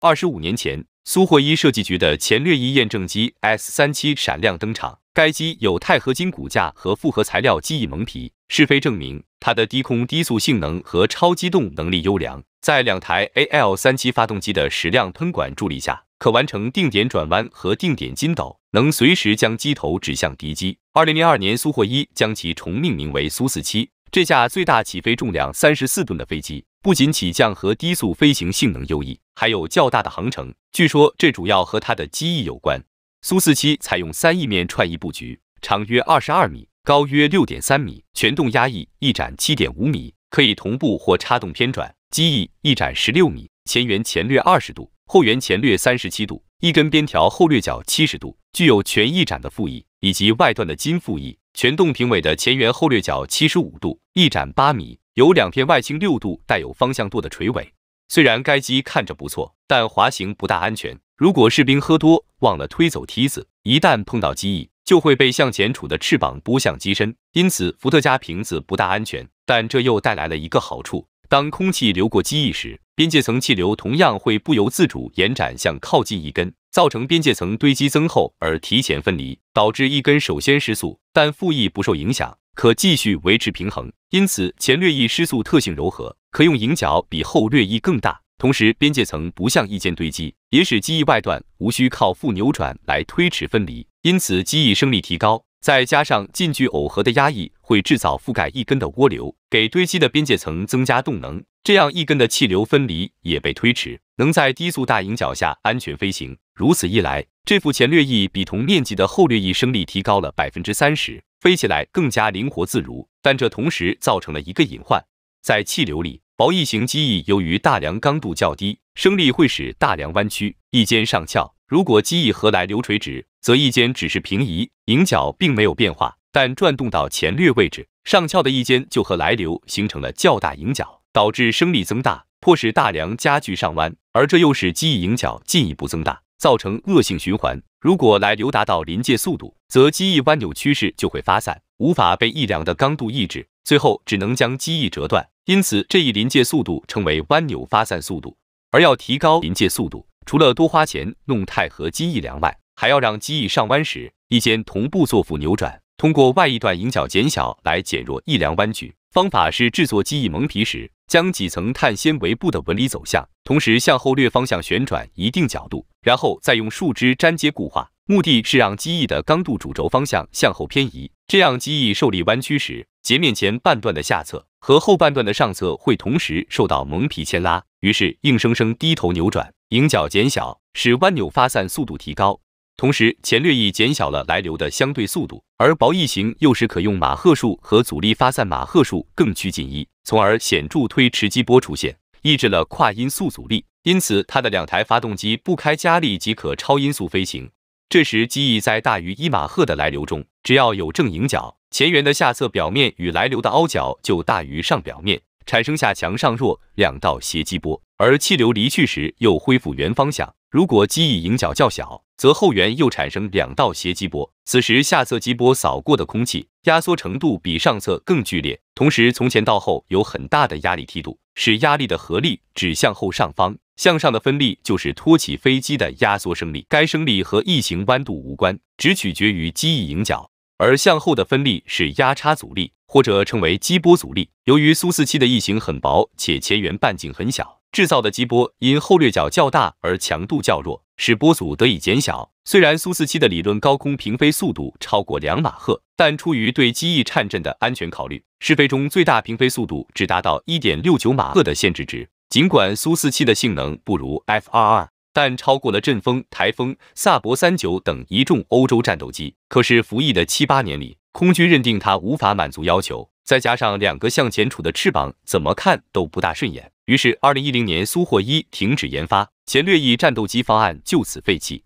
二十五年前，苏霍伊设计局的前掠翼验证机 S 三七闪亮登场。该机有钛合金骨架和复合材料机翼蒙皮，试飞证明它的低空低速性能和超机动能力优良。在两台 AL 三七发动机的矢量喷管助力下，可完成定点转弯和定点筋斗，能随时将机头指向敌机。二零零二年，苏霍伊将其重命名为苏四七。这架最大起飞重量三十四吨的飞机，不仅起降和低速飞行性能优异，还有较大的航程。据说这主要和它的机翼有关。苏四七采用三翼面串翼布局，长约二十二米，高约六点三米，全动压翼翼展七点五米，可以同步或插动偏转。机翼翼展十六米，前缘前掠二十度，后缘前掠三十七度，一根边条后掠角七十度，具有全翼展的副翼以及外段的襟副翼。全动平尾的前缘后掠角七十五度，翼展八米，有两片外倾六度、带有方向舵的垂尾。虽然该机看着不错，但滑行不大安全。如果士兵喝多忘了推走梯子，一旦碰到机翼，就会被向前杵的翅膀拨向机身。因此，伏特加瓶子不大安全。但这又带来了一个好处：当空气流过机翼时。边界层气流同样会不由自主延展向靠近一根，造成边界层堆积增厚而提前分离，导致一根首先失速，但副翼不受影响，可继续维持平衡。因此前掠翼失速特性柔和，可用迎角比后掠翼更大。同时边界层不像翼尖堆积，也使机翼外段无需靠负扭转来推迟分离，因此机翼升力提高。再加上近距耦合的压翼会制造覆盖一根的涡流，给堆积的边界层增加动能。这样一根的气流分离也被推迟，能在低速大迎角下安全飞行。如此一来，这副前掠翼比同面积的后掠翼升力提高了百分之三十，飞起来更加灵活自如。但这同时造成了一个隐患，在气流里，薄翼型机翼由于大梁刚度较低，升力会使大梁弯曲，翼尖上翘。如果机翼和来流垂直，则翼尖只是平移，迎角并没有变化。但转动到前掠位置，上翘的翼尖就和来流形成了较大迎角。导致升力增大，迫使大梁加剧上弯，而这又使机翼迎角进一步增大，造成恶性循环。如果来流达到临界速度，则机翼弯扭趋势就会发散，无法被翼梁的刚度抑制，最后只能将机翼折断。因此，这一临界速度称为弯扭发散速度。而要提高临界速度，除了多花钱弄钛合金翼梁外，还要让机翼上弯时翼尖同步做负扭转，通过外翼段引角减小来减弱翼梁弯曲。方法是制作机翼蒙皮时。将几层碳纤维布的纹理走向，同时向后略方向旋转一定角度，然后再用树脂粘接固化。目的是让机翼的刚度主轴方向向后偏移，这样机翼受力弯曲时，截面前半段的下侧和后半段的上侧会同时受到蒙皮牵拉，于是硬生生低头扭转，迎角减小，使弯扭发散速度提高。同时前掠翼减小了来流的相对速度，而薄翼型又是可用马赫数和阻力发散马赫数更趋近一。从而显著推迟激波出现，抑制了跨音速阻力，因此它的两台发动机不开加力即可超音速飞行。这时机翼在大于一马赫的来流中，只要有正迎角，前缘的下侧表面与来流的凹角就大于上表面，产生下强上弱两道斜激波，而气流离去时又恢复原方向。如果机翼迎角较小，则后缘又产生两道斜激波，此时下侧激波扫过的空气。压缩程度比上侧更剧烈，同时从前到后有很大的压力梯度，使压力的合力指向后上方，向上的分力就是托起飞机的压缩升力。该升力和翼形弯度无关，只取决于机翼迎角。而向后的分力是压差阻力，或者称为激波阻力。由于苏四七的翼形很薄且前缘半径很小。制造的激波因后掠角较大而强度较弱，使波阻得以减小。虽然苏四七的理论高空平飞速度超过两马赫，但出于对机翼颤振的安全考虑，试飞中最大平飞速度只达到一点六九马赫的限制值。尽管苏四七的性能不如 F 二二，但超过了阵风、台风、萨博三九等一众欧洲战斗机。可是服役的七八年里，空军认定它无法满足要求，再加上两个向前处的翅膀怎么看都不大顺眼。于是，二零一零年，苏霍伊停止研发前掠翼战斗机方案，就此废弃。